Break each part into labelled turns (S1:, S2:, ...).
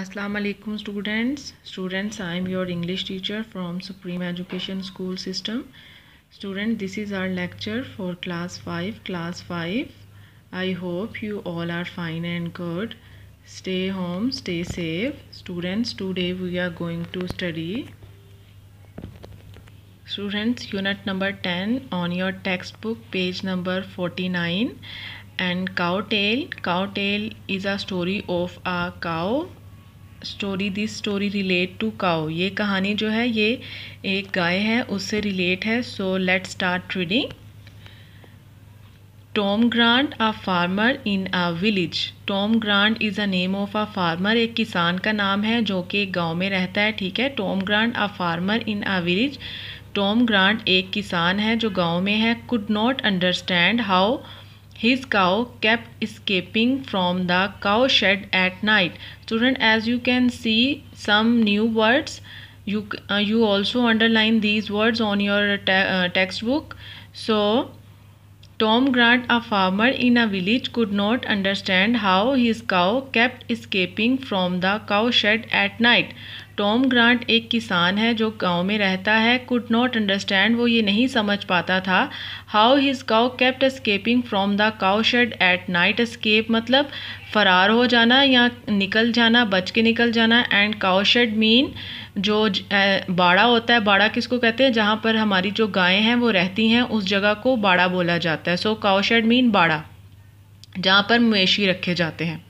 S1: Assalamualaikum students students I am your English teacher from Supreme Education School System student this is our lecture for class 5 class 5 I hope you all are fine and good stay home stay safe students today we are going to study students unit number 10 on your textbook page number 49 and cowtail cowtail is a story of a cow story this story relate to cow ये कहानी जो है ये एक गाय है उससे relate है so let start reading Tom Grant a farmer in a village Tom Grant is a name of a farmer एक किसान का नाम है जो कि एक गाँव में रहता है ठीक है Tom Grant a farmer in a village Tom Grant एक किसान है जो गाँव में है could not understand how his cow kept escaping from the cow shed at night student as you can see some new words you uh, you also underline these words on your te uh, textbook so Tom Grant, a farmer in a village, could not understand how his cow kept escaping from the cow shed at night. Tom Grant एक किसान है जो गांव में रहता है could not understand वो ये नहीं समझ पाता था how his cow kept escaping from the cow shed at night escape मतलब फरार हो जाना या निकल जाना बच के निकल जाना एंड काउ शेड मीन जो बाड़ा होता है बाड़ा किसको कहते हैं जहाँ पर हमारी जो गायें हैं वो रहती हैं उस जगह को बाड़ा बोला जाता है सो काउ शेड मीन बाड़ा जहाँ पर मवेशी रखे जाते हैं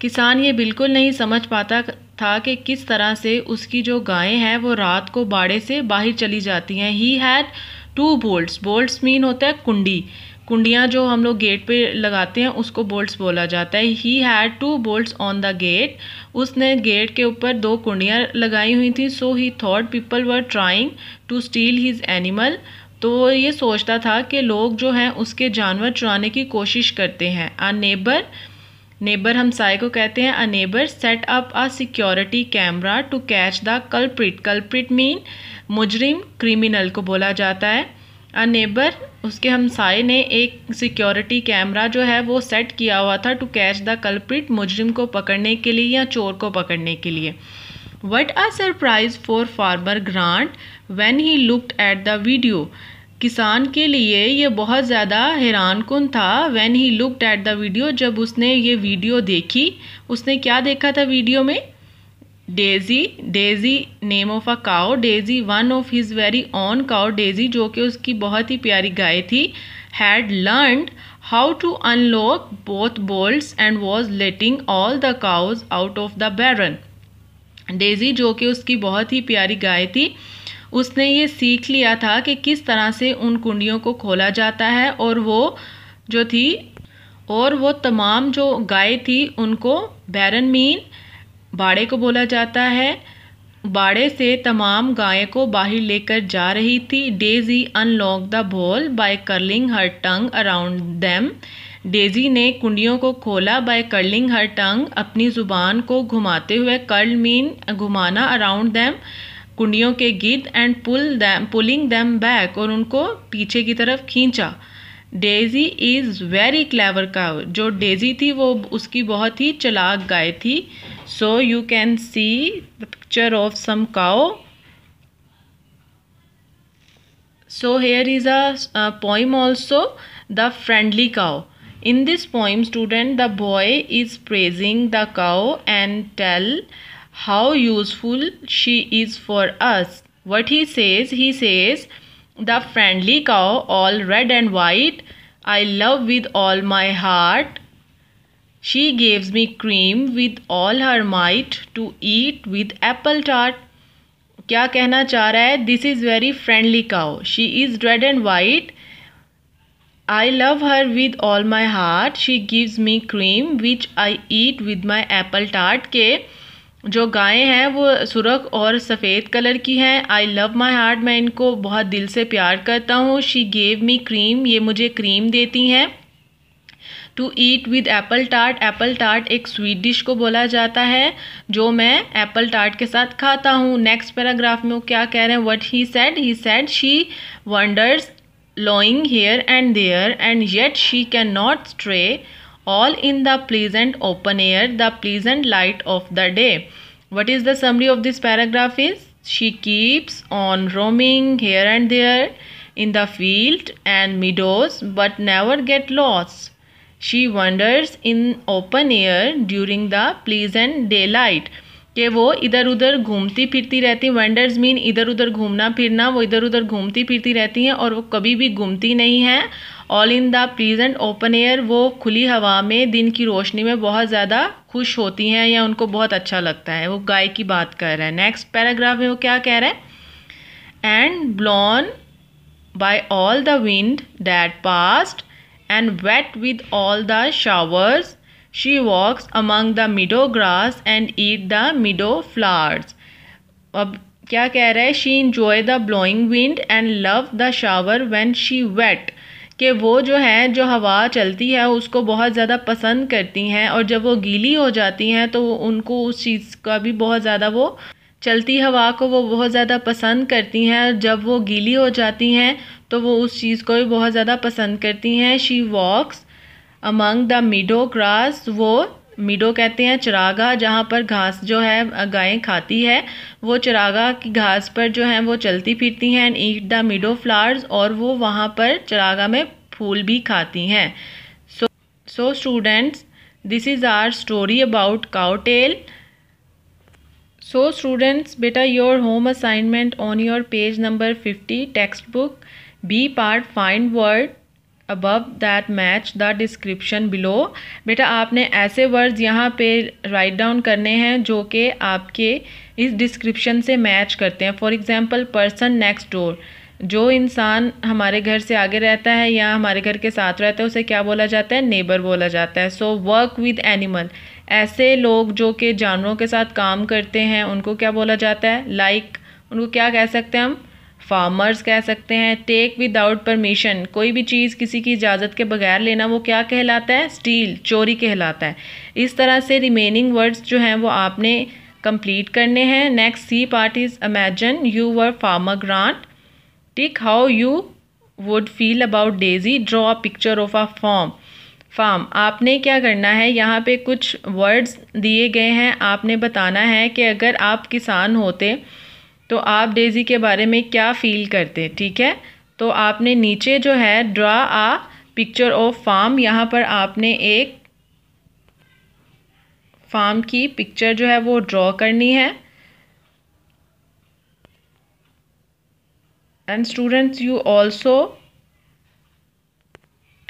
S1: किसान ये बिल्कुल नहीं समझ पाता था कि किस तरह से उसकी जो गायें हैं वो रात को बाड़े से बाहर चली जाती हैं he had two bolts bolts mean होता है कुंडी कुंडियाँ जो हम लोग गेट पे लगाते हैं उसको बोल्ट्स बोला जाता है he had two bolts on the gate उसने गेट के ऊपर दो कुंडियाँ लगाई हुई थी so he thought people were trying to steal his animal तो ये सोचता था कि लोग जो हैं उसके जानवर चुराने की कोशिश करते हैं आ नेबर नेबर हमसाए को कहते हैं a neighbour set up a security camera to catch the culprit culprit mean मुजरिम क्रिमिनल को बोला जाता है अ नेबर उसके हमसाए ने एक सिक्योरिटी कैमरा जो है वो सेट किया हुआ था टू कैच द कल्प्रिट मुजरिम को पकड़ने के लिए या चोर को पकड़ने के लिए what are surprise for farmer Grant when he looked at the video किसान के लिए ये बहुत ज़्यादा हैरान कन था when he looked at the video जब उसने ये वीडियो देखी उसने क्या देखा था वीडियो में Daisy Daisy name of a cow Daisy one of his very own cow Daisy जो कि उसकी बहुत ही प्यारी गाय थी had learn how to unlock both bolt and was letting all the cows out of the barn Daisy जो कि उसकी बहुत ही प्यारी गाय थी उसने ये सीख लिया था कि किस तरह से उन कुंडियों को खोला जाता है और वो जो थी और वो तमाम जो गाय थी उनको बैरन मीन बाड़े को बोला जाता है बाड़े से तमाम गाय को बाहर लेकर जा रही थी Daisy unlock the bolt by curling her tongue around them Daisy ने कुंडियों को खोला बाय कर्लिंग हर टंग अपनी ज़ुबान को घुमाते हुए कर्ल मीन घुमाना अराउंड देम कुंडियों के गिद and pull them pulling them back और उनको पीछे की तरफ खींचा Daisy is very clever cow जो डेजी थी वो उसकी बहुत ही चलाक गाय थी so you can see the picture of some cow so here is a poem also the friendly cow in this poem student the boy is praising the cow and tell how useful she is for us. What he says, he says, the friendly cow, all red and white, I love with all my heart. She gives me cream with all her might to eat with apple tart. क्या कहना चाह रहा है this is very friendly cow she is red and white I love her with all my heart. She gives me cream which I eat with my apple tart के जो गायें हैं वो सुरख और सफ़ेद कलर की हैं आई लव माई हार्ट मैं इनको बहुत दिल से प्यार करता हूँ शी गेव मी क्रीम ये मुझे क्रीम देती हैं to eat with apple tart apple tart एक स्वीट डिश को बोला जाता है जो मैं एप्पल टार्ट के साथ खाता हूँ नेक्स्ट पैराग्राफ में वो क्या कह रहे हैं what he said he said she wanders lowing here and there and yet she can not stray all in the pleasant open air the pleasant light of the day what is the summary of this paragraph is she keeps on roaming here and there in the field and meadows but never get lost she wanders in open air during the pleasant daylight कि वो इधर उधर घूमती फिरती रहती wonders mean इधर उधर घूमना फिरना वो इधर उधर घूमती फिरती रहती हैं और वो कभी भी घूमती नहीं हैं all in the pleasant open air वो खुली हवा में दिन की रोशनी में बहुत ज़्यादा खुश होती हैं या उनको बहुत अच्छा लगता है वो गाय की बात कर रहे हैं नेक्स्ट पैराग्राफ में वो क्या कह रहे हैं and blown by all the wind that passed and wet with all the showers she walks among the meadow grass and eat the meadow flowers अब क्या कह रहा है she enjoy the blowing wind and love the shower when she wet कि वो जो हैं जो हवा चलती है उसको बहुत ज़्यादा पसंद करती हैं और जब वो गीली हो जाती हैं तो उनको उस चीज़ का भी बहुत ज़्यादा वो चलती हवा को वो बहुत ज़्यादा पसंद करती हैं और जब वो गीली हो जाती हैं तो वो उस चीज़ को भी बहुत ज़्यादा पसंद करती हैं she walks among the meadow grass वो मिडो कहते हैं चरागा जहाँ पर घास जो है गायें खाती है वो चरागा की घास पर जो है वो चलती फिरती हैं and eat the meadow flowers और वो वहाँ पर चरागा में फूल भी खाती हैं so so students this is our story about cow tale so students बेटा your home assignment on your page number fifty text book B part find word above that match the description below बेटा आपने ऐसे words यहाँ पे write down करने हैं जो कि आपके इस डिस्क्रिप्शन से मैच करते हैं for example person next door जो इंसान हमारे घर से आगे रहता है या हमारे घर के साथ रहता है उसे क्या बोला जाता है नेबर बोला जाता है सो वर्क विद एनिमल ऐसे लोग जो कि जानवरों के साथ काम करते हैं उनको क्या बोला जाता है लाइक like, उनको क्या कह सकते हैं हम फार्मर्स कह सकते हैं टेक विदाउट परमिशन कोई भी चीज़ किसी की इजाज़त के बगैर लेना वो क्या कहलाता है स्टील चोरी कहलाता है इस तरह से रिमेनिंग वर्ड्स जो हैं वो आपने कंप्लीट करने हैं next C part is imagine you were farmer Grant tick how you would feel about Daisy draw a picture of a form farm आपने क्या करना है यहाँ पे कुछ वर्ड्स दिए गए हैं आपने बताना है कि अगर आप किसान होते तो आप डेजी के बारे में क्या फील करते ठीक है तो आपने नीचे जो है draw a picture of farm यहाँ पर आपने एक फार्म की पिक्चर जो है वो ड्रॉ करनी है and students you also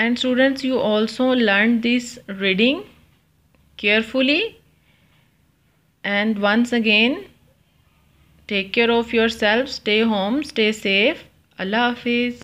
S1: and students you also learn this reading carefully and once again Take care of yourself. Stay home. Stay safe. Allah Hafiz.